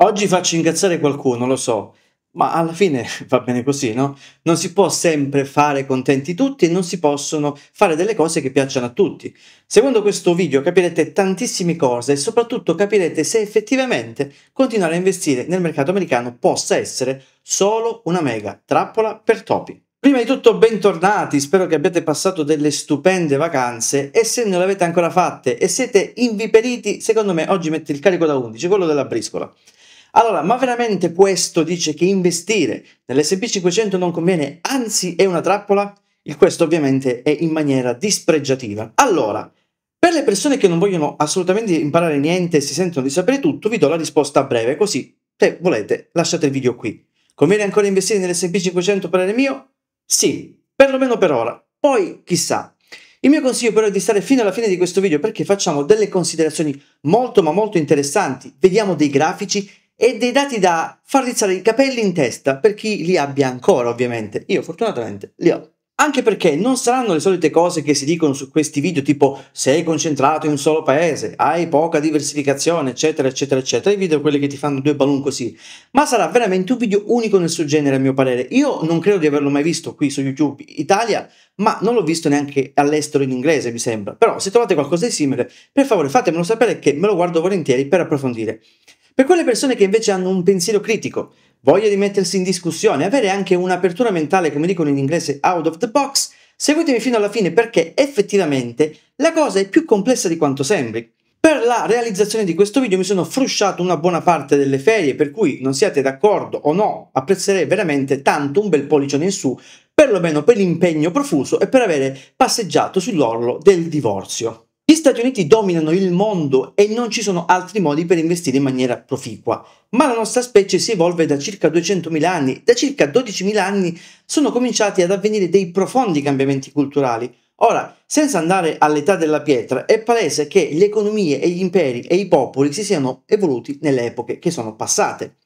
Oggi faccio incazzare qualcuno, lo so, ma alla fine va bene così, no? Non si può sempre fare contenti tutti e non si possono fare delle cose che piacciono a tutti. Seguendo questo video capirete tantissime cose e soprattutto capirete se effettivamente continuare a investire nel mercato americano possa essere solo una mega trappola per topi. Prima di tutto bentornati, spero che abbiate passato delle stupende vacanze e se non le avete ancora fatte e siete inviperiti, secondo me oggi metto il carico da 11, quello della briscola. Allora, ma veramente questo dice che investire nell'SP500 non conviene, anzi è una trappola? Il questo ovviamente è in maniera dispregiativa. Allora, per le persone che non vogliono assolutamente imparare niente e si sentono di sapere tutto, vi do la risposta a breve, così se volete lasciate il video qui. Conviene ancora investire nell'SP500 per mio? Sì, perlomeno per ora. Poi chissà, il mio consiglio però è di stare fino alla fine di questo video perché facciamo delle considerazioni molto ma molto interessanti, vediamo dei grafici e dei dati da far rizzare i capelli in testa per chi li abbia ancora, ovviamente. Io fortunatamente li ho. Anche perché non saranno le solite cose che si dicono su questi video, tipo sei concentrato in un solo paese, hai poca diversificazione, eccetera, eccetera, eccetera. I video quelli che ti fanno due balloon così. Ma sarà veramente un video unico nel suo genere, a mio parere. Io non credo di averlo mai visto qui su YouTube Italia, ma non l'ho visto neanche all'estero in inglese, mi sembra. Però se trovate qualcosa di simile, per favore fatemelo sapere che me lo guardo volentieri per approfondire. Per quelle persone che invece hanno un pensiero critico, voglia di mettersi in discussione, avere anche un'apertura mentale, come dicono in inglese, out of the box, seguitemi fino alla fine perché effettivamente la cosa è più complessa di quanto sembri. Per la realizzazione di questo video mi sono frusciato una buona parte delle ferie, per cui non siate d'accordo o no, apprezzerei veramente tanto un bel pollicione in su, perlomeno per l'impegno profuso e per avere passeggiato sull'orlo del divorzio. Gli Stati Uniti dominano il mondo e non ci sono altri modi per investire in maniera proficua, ma la nostra specie si evolve da circa 200.000 anni. Da circa 12.000 anni sono cominciati ad avvenire dei profondi cambiamenti culturali. Ora, senza andare all'età della pietra, è palese che le economie e gli imperi e i popoli si siano evoluti nelle epoche che sono passate.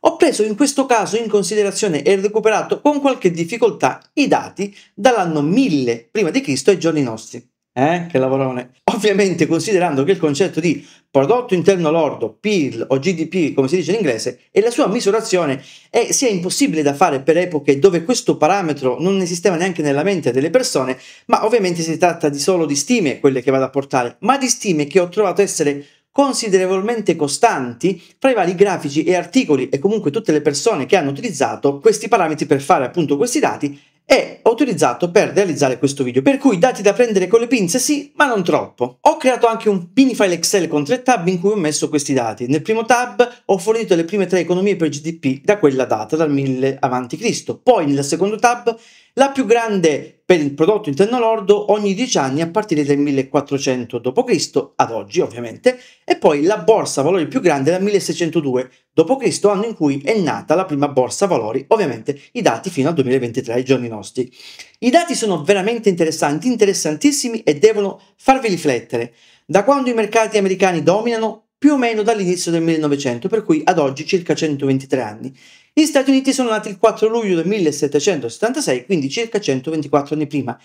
Ho preso in questo caso in considerazione e recuperato con qualche difficoltà i dati dall'anno 1000 prima di Cristo ai giorni nostri eh, che lavorone. Ovviamente considerando che il concetto di prodotto interno lordo, PIL o GDP, come si dice in inglese, e la sua misurazione è eh, sia impossibile da fare per epoche dove questo parametro non esisteva neanche nella mente delle persone, ma ovviamente si tratta di solo di stime, quelle che vado a portare, ma di stime che ho trovato essere considerevolmente costanti tra i vari grafici e articoli e comunque tutte le persone che hanno utilizzato questi parametri per fare appunto questi dati è utilizzato per realizzare questo video, per cui dati da prendere con le pinze sì, ma non troppo. Ho creato anche un mini file Excel con tre tab in cui ho messo questi dati. Nel primo tab ho fornito le prime tre economie per GDP da quella data, dal 1000 a.C., poi nel secondo tab la più grande per il prodotto interno lordo ogni 10 anni a partire dal 1400 d.C. ad oggi ovviamente e poi la borsa valori più grande dal 1602 d.C. anno in cui è nata la prima borsa valori ovviamente i dati fino al 2023 ai giorni nostri. I dati sono veramente interessanti, interessantissimi e devono farvi riflettere. Da quando i mercati americani dominano più o meno dall'inizio del 1900, per cui ad oggi circa 123 anni. Gli Stati Uniti sono nati il 4 luglio del 1776, quindi circa 124 anni prima.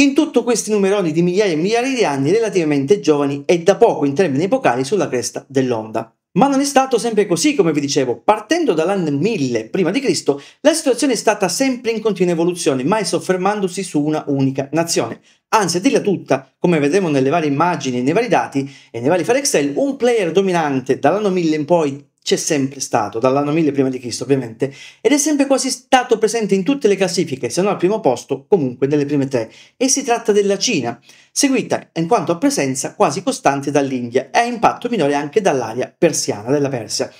In tutto questi numeroni di migliaia e migliaia di anni relativamente giovani e da poco in termini epocali sulla cresta dell'onda. Ma non è stato sempre così, come vi dicevo. Partendo dall'anno 1000 prima di Cristo, la situazione è stata sempre in continua evoluzione, mai soffermandosi su una unica nazione. Anzi, a dirla tutta, come vedremo nelle varie immagini, nei vari dati e nei vari file Excel, un player dominante dall'anno 1000 in poi c'è sempre stato, dall'anno 1000 prima di Cristo ovviamente, ed è sempre quasi stato presente in tutte le classifiche, se non al primo posto, comunque nelle prime tre, e si tratta della Cina, seguita in quanto a presenza quasi costante dall'India e a impatto minore anche dall'area persiana della Persia.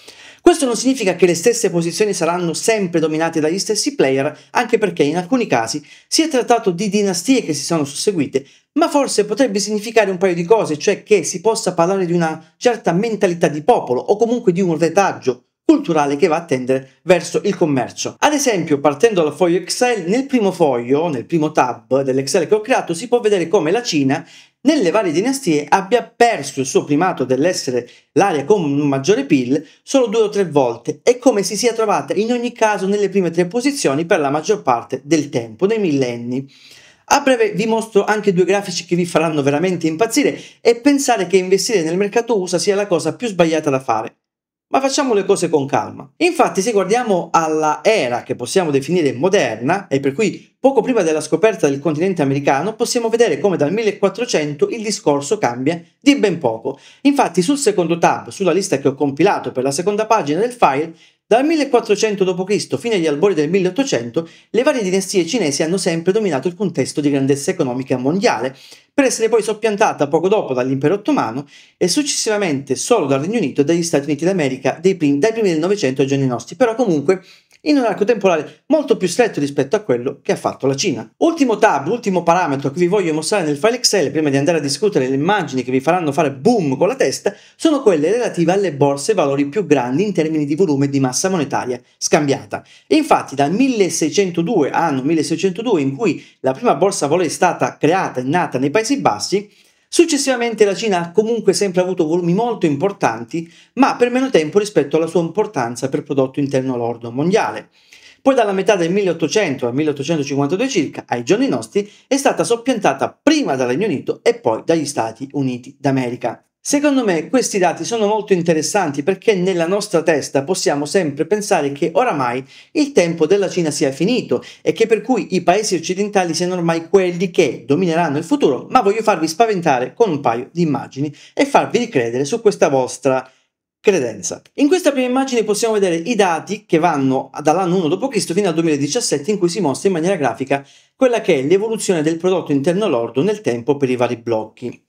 Questo non significa che le stesse posizioni saranno sempre dominate dagli stessi player, anche perché in alcuni casi si è trattato di dinastie che si sono susseguite, ma forse potrebbe significare un paio di cose, cioè che si possa parlare di una certa mentalità di popolo o comunque di un retaggio culturale che va a tendere verso il commercio. Ad esempio, partendo dal foglio Excel, nel primo foglio, nel primo tab dell'Excel che ho creato, si può vedere come la Cina nelle varie dinastie abbia perso il suo primato dell'essere l'area con un maggiore PIL solo due o tre volte e come si sia trovata in ogni caso nelle prime tre posizioni per la maggior parte del tempo, nei millenni. A breve vi mostro anche due grafici che vi faranno veramente impazzire e pensare che investire nel mercato USA sia la cosa più sbagliata da fare ma facciamo le cose con calma. Infatti, se guardiamo alla era che possiamo definire moderna, e per cui poco prima della scoperta del continente americano, possiamo vedere come dal 1400 il discorso cambia di ben poco. Infatti, sul secondo tab, sulla lista che ho compilato per la seconda pagina del file, dal 1400 d.C. fino agli albori del 1800, le varie dinastie cinesi hanno sempre dominato il contesto di grandezza economica mondiale, per essere poi soppiantata poco dopo dall'impero ottomano e successivamente solo dal Regno Unito e dagli Stati Uniti d'America dai primi, dai primi del Novecento ai giorni nostri. Però comunque in un arco temporale molto più stretto rispetto a quello che ha fatto la Cina. Ultimo tab, ultimo parametro che vi voglio mostrare nel file Excel prima di andare a discutere le immagini che vi faranno fare boom con la testa, sono quelle relative alle borse valori più grandi in termini di volume di massa monetaria scambiata. infatti dal 1602, anno 1602 in cui la prima borsa valori è stata creata e nata nei Paesi Bassi, Successivamente la Cina ha comunque sempre avuto volumi molto importanti, ma per meno tempo rispetto alla sua importanza per prodotto interno lordo mondiale. Poi dalla metà del 1800 al 1852 circa, ai giorni nostri, è stata soppiantata prima dal Regno Unito e poi dagli Stati Uniti d'America. Secondo me questi dati sono molto interessanti perché nella nostra testa possiamo sempre pensare che oramai il tempo della Cina sia finito e che per cui i paesi occidentali siano ormai quelli che domineranno il futuro, ma voglio farvi spaventare con un paio di immagini e farvi ricredere su questa vostra credenza. In questa prima immagine possiamo vedere i dati che vanno dall'anno 1 d.C. fino al 2017 in cui si mostra in maniera grafica quella che è l'evoluzione del prodotto interno lordo nel tempo per i vari blocchi.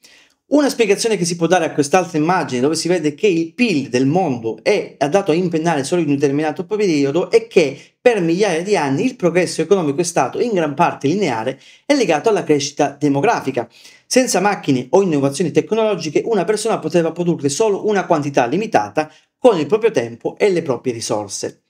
Una spiegazione che si può dare a quest'altra immagine, dove si vede che il PIL del mondo è andato a impennare solo in un determinato periodo, è che per migliaia di anni il progresso economico è stato in gran parte lineare e legato alla crescita demografica. Senza macchine o innovazioni tecnologiche, una persona poteva produrre solo una quantità limitata con il proprio tempo e le proprie risorse.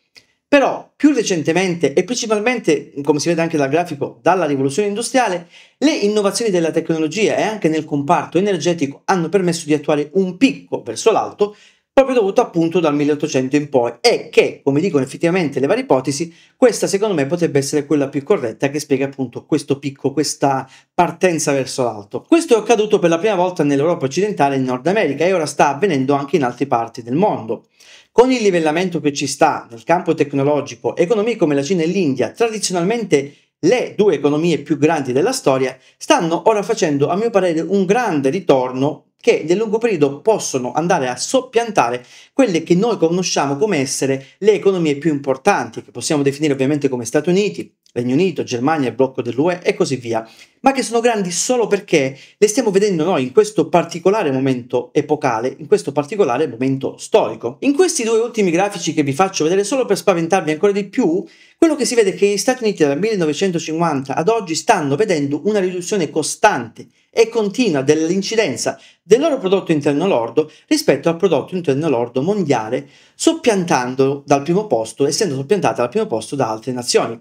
Però più recentemente e principalmente, come si vede anche dal grafico, dalla rivoluzione industriale, le innovazioni della tecnologia e anche nel comparto energetico hanno permesso di attuare un picco verso l'alto proprio dovuto appunto dal 1800 in poi e che, come dicono effettivamente le varie ipotesi, questa secondo me potrebbe essere quella più corretta che spiega appunto questo picco, questa partenza verso l'alto. Questo è accaduto per la prima volta nell'Europa occidentale e in Nord America e ora sta avvenendo anche in altre parti del mondo. Con il livellamento che ci sta nel campo tecnologico, economie come la Cina e l'India, tradizionalmente le due economie più grandi della storia, stanno ora facendo, a mio parere, un grande ritorno che nel lungo periodo possono andare a soppiantare quelle che noi conosciamo come essere le economie più importanti, che possiamo definire ovviamente come Stati Uniti, Regno Unito, Germania, il blocco dell'UE e così via, ma che sono grandi solo perché le stiamo vedendo noi in questo particolare momento epocale, in questo particolare momento storico. In questi due ultimi grafici che vi faccio vedere solo per spaventarvi ancora di più, quello che si vede è che gli Stati Uniti dal 1950 ad oggi stanno vedendo una riduzione costante e continua dell'incidenza del loro prodotto interno lordo rispetto al prodotto interno lordo mondiale, soppiantando dal primo posto, essendo soppiantata dal primo posto da altre nazioni.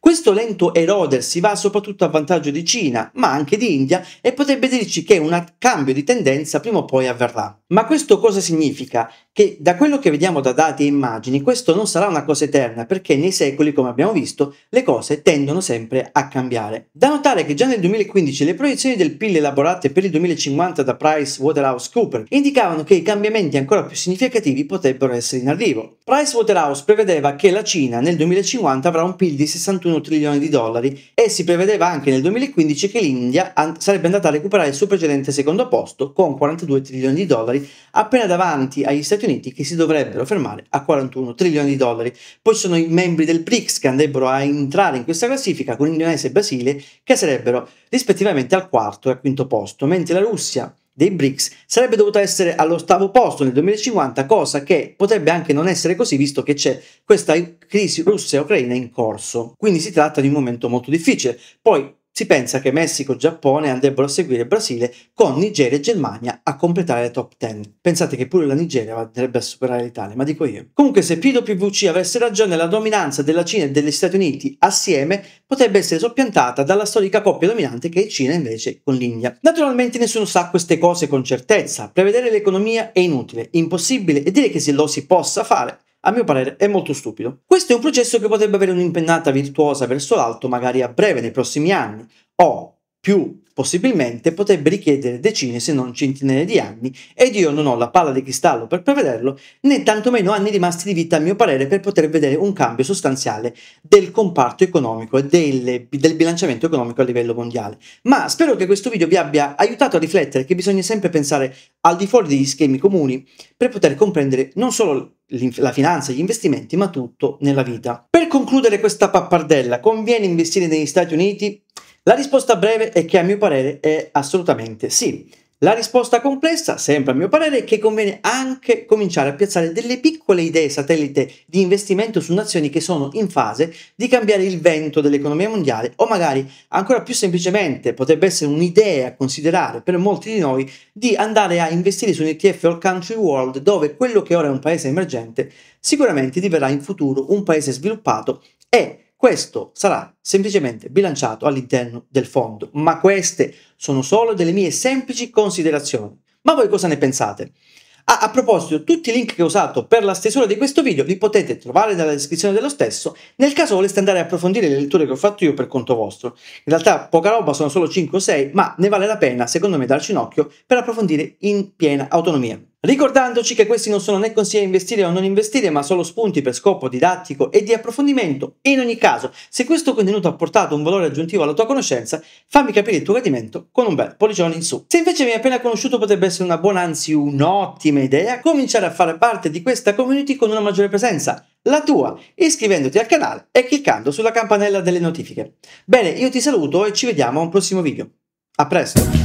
Questo lento erodersi va soprattutto a vantaggio di Cina, ma anche di India e potrebbe dirci che un cambio di tendenza prima o poi avverrà. Ma questo cosa significa? che da quello che vediamo da dati e immagini questo non sarà una cosa eterna perché nei secoli, come abbiamo visto, le cose tendono sempre a cambiare. Da notare che già nel 2015 le proiezioni del PIL elaborate per il 2050 da Price Waterhouse Cooper indicavano che i cambiamenti ancora più significativi potrebbero essere in arrivo. Price Waterhouse prevedeva che la Cina nel 2050 avrà un PIL di 61 trilioni di dollari e si prevedeva anche nel 2015 che l'India sarebbe andata a recuperare il suo precedente secondo posto con 42 trilioni di dollari appena davanti agli Stati Stati Uniti che si dovrebbero fermare a 41 trilioni di dollari. Poi sono i membri del BRICS che andrebbero a entrare in questa classifica con Indonesia e Brasile che sarebbero rispettivamente al quarto e al quinto posto, mentre la Russia dei BRICS sarebbe dovuta essere all'ottavo posto nel 2050, cosa che potrebbe anche non essere così visto che c'è questa crisi russa-ucraina in corso. Quindi si tratta di un momento molto difficile. Poi si pensa che Messico e Giappone andrebbero a seguire Brasile con Nigeria e Germania a completare le top 10. Pensate che pure la Nigeria andrebbe a superare l'Italia, ma dico io. Comunque se PWC avesse ragione la dominanza della Cina e degli Stati Uniti assieme potrebbe essere soppiantata dalla storica coppia dominante che è Cina invece con l'India. Naturalmente nessuno sa queste cose con certezza, prevedere l'economia è inutile, impossibile e dire che se lo si possa fare a mio parere è molto stupido. Questo è un processo che potrebbe avere un'impennata virtuosa verso l'alto magari a breve, nei prossimi anni, o più possibilmente potrebbe richiedere decine se non centinaia di anni ed io non ho la palla di cristallo per prevederlo né tantomeno anni rimasti di vita a mio parere per poter vedere un cambio sostanziale del comparto economico e del, del bilanciamento economico a livello mondiale. Ma spero che questo video vi abbia aiutato a riflettere che bisogna sempre pensare al di fuori degli schemi comuni per poter comprendere non solo la finanza, gli investimenti, ma tutto nella vita. Per concludere questa pappardella, conviene investire negli Stati Uniti la risposta breve è che a mio parere è assolutamente sì. La risposta complessa, sempre a mio parere, è che conviene anche cominciare a piazzare delle piccole idee satellite di investimento su nazioni che sono in fase di cambiare il vento dell'economia mondiale o magari ancora più semplicemente potrebbe essere un'idea a considerare per molti di noi di andare a investire su un ETF All Country World dove quello che ora è un paese emergente sicuramente diverrà in futuro un paese sviluppato e questo sarà semplicemente bilanciato all'interno del fondo, ma queste sono solo delle mie semplici considerazioni. Ma voi cosa ne pensate? Ah, a proposito, tutti i link che ho usato per la stesura di questo video li potete trovare nella descrizione dello stesso, nel caso voleste andare a approfondire le letture che ho fatto io per conto vostro. In realtà poca roba, sono solo 5 o 6, ma ne vale la pena, secondo me, darci un occhio per approfondire in piena autonomia ricordandoci che questi non sono né consigli a investire o non investire, ma solo spunti per scopo didattico e di approfondimento. in ogni caso, se questo contenuto ha portato un valore aggiuntivo alla tua conoscenza, fammi capire il tuo gradimento con un bel pollicione in su. Se invece mi hai appena conosciuto potrebbe essere una buona, anzi un'ottima idea, cominciare a fare parte di questa community con una maggiore presenza la tua iscrivendoti al canale e cliccando sulla campanella delle notifiche. Bene, io ti saluto e ci vediamo a un prossimo video. A presto!